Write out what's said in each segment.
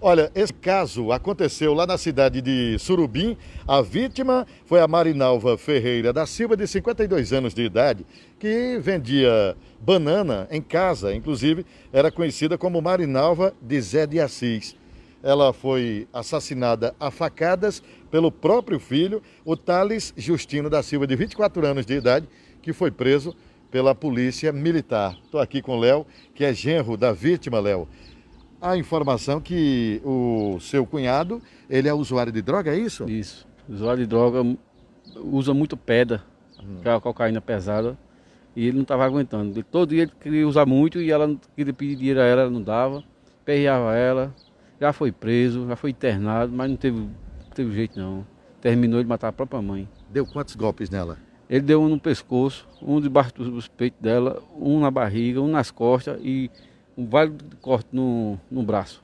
Olha, esse caso aconteceu lá na cidade de Surubim. A vítima foi a Marinalva Ferreira da Silva, de 52 anos de idade, que vendia banana em casa, inclusive era conhecida como Marinalva de Zé de Assis. Ela foi assassinada a facadas pelo próprio filho, o Thales Justino da Silva, de 24 anos de idade, que foi preso pela polícia militar. Estou aqui com o Léo, que é genro da vítima, Léo a informação que o seu cunhado, ele é usuário de droga, é isso? Isso. Usuário de droga, hum, usa muito pedra, hum. que é a cocaína pesada, e ele não estava aguentando. Ele, todo dia ele queria usar muito e ela queria pedir dinheiro a ela, ela não dava, perreava ela, já foi preso, já foi internado, mas não teve, não teve jeito não. Terminou de matar a própria mãe. Deu quantos golpes nela? Ele deu um no pescoço, um debaixo dos peitos dela, um na barriga, um nas costas e um vale de corte no, no braço.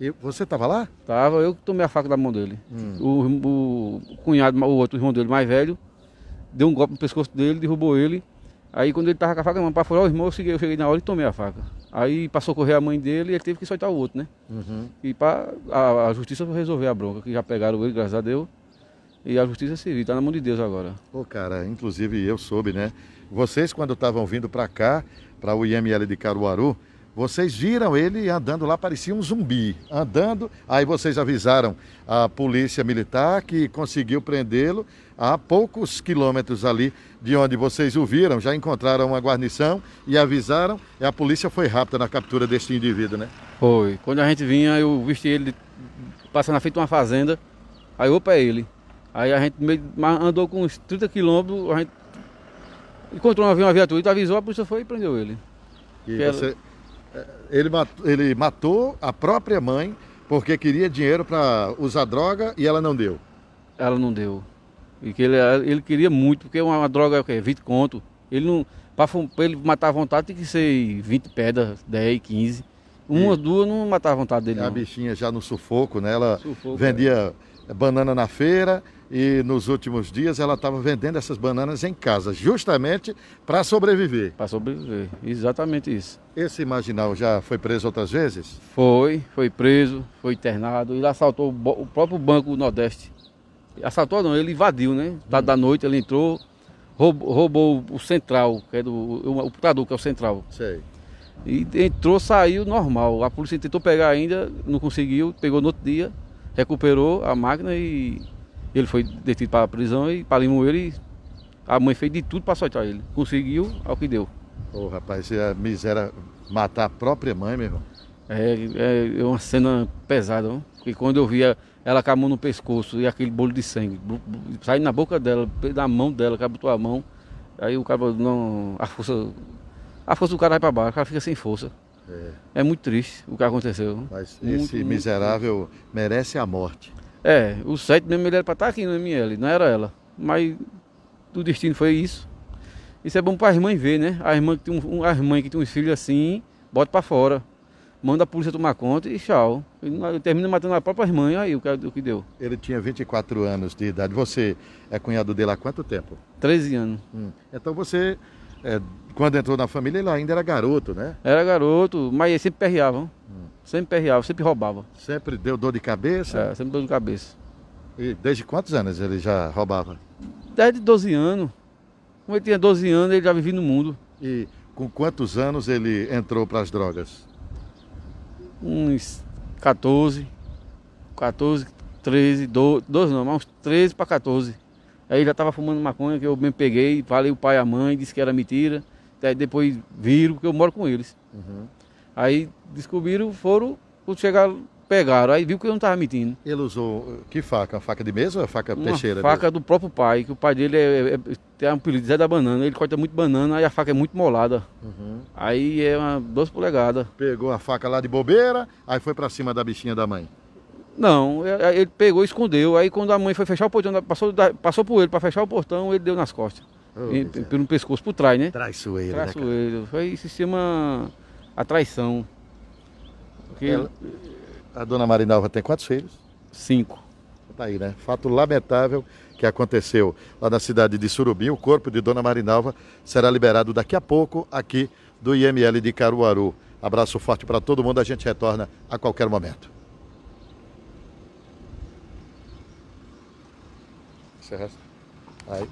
E você estava lá? Tava, eu tomei a faca da mão dele. Hum. O, o, cunhado, o outro irmão dele, mais velho, deu um golpe no pescoço dele, derrubou ele. Aí quando ele tava com a faca para fora, o irmão, eu cheguei, eu cheguei na hora e tomei a faca. Aí passou a correr a mãe dele e ele teve que soltar o outro, né? Uhum. E para a, a, justiça resolver a bronca, que já pegaram ele, graças a Deus. E a justiça é civil, tá na mão de Deus agora. O cara, inclusive eu soube, né? Vocês, quando estavam vindo para cá, para o IML de Caruaru, vocês viram ele andando lá, parecia um zumbi. Andando, aí vocês avisaram a polícia militar que conseguiu prendê-lo a poucos quilômetros ali de onde vocês o viram. Já encontraram uma guarnição e avisaram. E a polícia foi rápida na captura deste indivíduo, né? Foi. Quando a gente vinha, eu vesti ele passando na frente de uma fazenda. Aí, opa, é ele. Aí a gente andou com uns 30 quilômetros, a gente encontrou uma, uma viatura, então avisou, a polícia foi e prendeu ele. E você, é, ele matou, ele matou a própria mãe porque queria dinheiro para usar droga e ela não deu. Ela não deu. E que ele, ele queria muito, porque é uma, uma droga é o quê? 20 conto. Ele não. Para ele matar à vontade tem que ser 20 pedras, 10, 15. Uma ou duas não matava a vontade dele. A não. bichinha já no sufoco, né? Ela sufoco, vendia é. banana na feira e nos últimos dias ela estava vendendo essas bananas em casa, justamente para sobreviver. Para sobreviver, exatamente isso. Esse marginal já foi preso outras vezes? Foi, foi preso, foi internado. Ele assaltou o próprio Banco do Nordeste. Assaltou não, ele invadiu, né? da da uhum. noite, ele entrou, roubou, roubou o central, que é do, o computador que é o central. Sei e entrou, saiu normal. A polícia tentou pegar ainda, não conseguiu, pegou no outro dia, recuperou a máquina e ele foi detido para a prisão e para Limoeiro e a mãe fez de tudo para soltar ele. Conseguiu, ao que deu. Ô oh, rapaz, a é miséria matar a própria mãe, meu irmão. É, é, é uma cena pesada, porque quando eu via ela com a mão no pescoço e aquele bolo de sangue saindo na boca dela, da mão dela, que botou a mão, aí o cara não, a força a força do cara vai para baixo, o cara fica sem força. É. é muito triste o que aconteceu. Mas esse muito, miserável muito. merece a morte. É, o sete mesmo ele era para estar tá aqui no ML, não era ela. Mas o destino foi isso. Isso é bom para as mães ver, né? As irmã que tem, um, a irmã que tem uns filhos assim, bota para fora. Manda a polícia tomar conta e tchau. Ele, termina matando a própria e aí o que, o que deu. Ele tinha 24 anos de idade. Você é cunhado dele há quanto tempo? 13 anos. Hum. Então você é, quando entrou na família, ele ainda era garoto, né? Era garoto, mas ele sempre perreava. Hum. Sempre perreava, sempre roubava. Sempre deu dor de cabeça? É, sempre dor de cabeça. E desde quantos anos ele já roubava? Desde 12 anos. Quando ele tinha 12 anos, ele já vivia no mundo. E com quantos anos ele entrou para as drogas? Uns 14, 14, 13, 12, 12 não, mas uns 13 para 14. Aí já estava fumando maconha, que eu me peguei, falei o pai e a mãe, disse que era mentira. Aí depois viram, porque eu moro com eles. Uhum. Aí descobriram, foram, quando chegaram, pegaram. Aí viu que eu não estava mentindo. Ele usou eh, que faca? Faca de mesa ou é faca Uma peixeira? Faca mesmo? do próprio pai, que o pai dele é, é, é tem um apelido Zé da Banana. Ele corta muito banana, aí a faca é muito molada. Uhum. Aí é uma 12 polegadas. Pegou a faca lá de bobeira, aí foi para cima da bichinha da mãe. Não, é, é, ele pegou e escondeu. Aí quando a mãe foi fechar o portão, passou, passou por ele para fechar o portão, ele deu nas costas. Oh, e, é. Pelo pescoço por trás, né? Traiçoeiro. Né, Traiçoeiro. Né, Foi, isso se chama a traição. Porque... Ela, a dona Marinalva tem quantos filhos? Cinco. Tá aí, né? Fato lamentável que aconteceu lá na cidade de Surubi. O corpo de dona Marinalva será liberado daqui a pouco aqui do IML de Caruaru. Abraço forte para todo mundo. A gente retorna a qualquer momento. says. Right.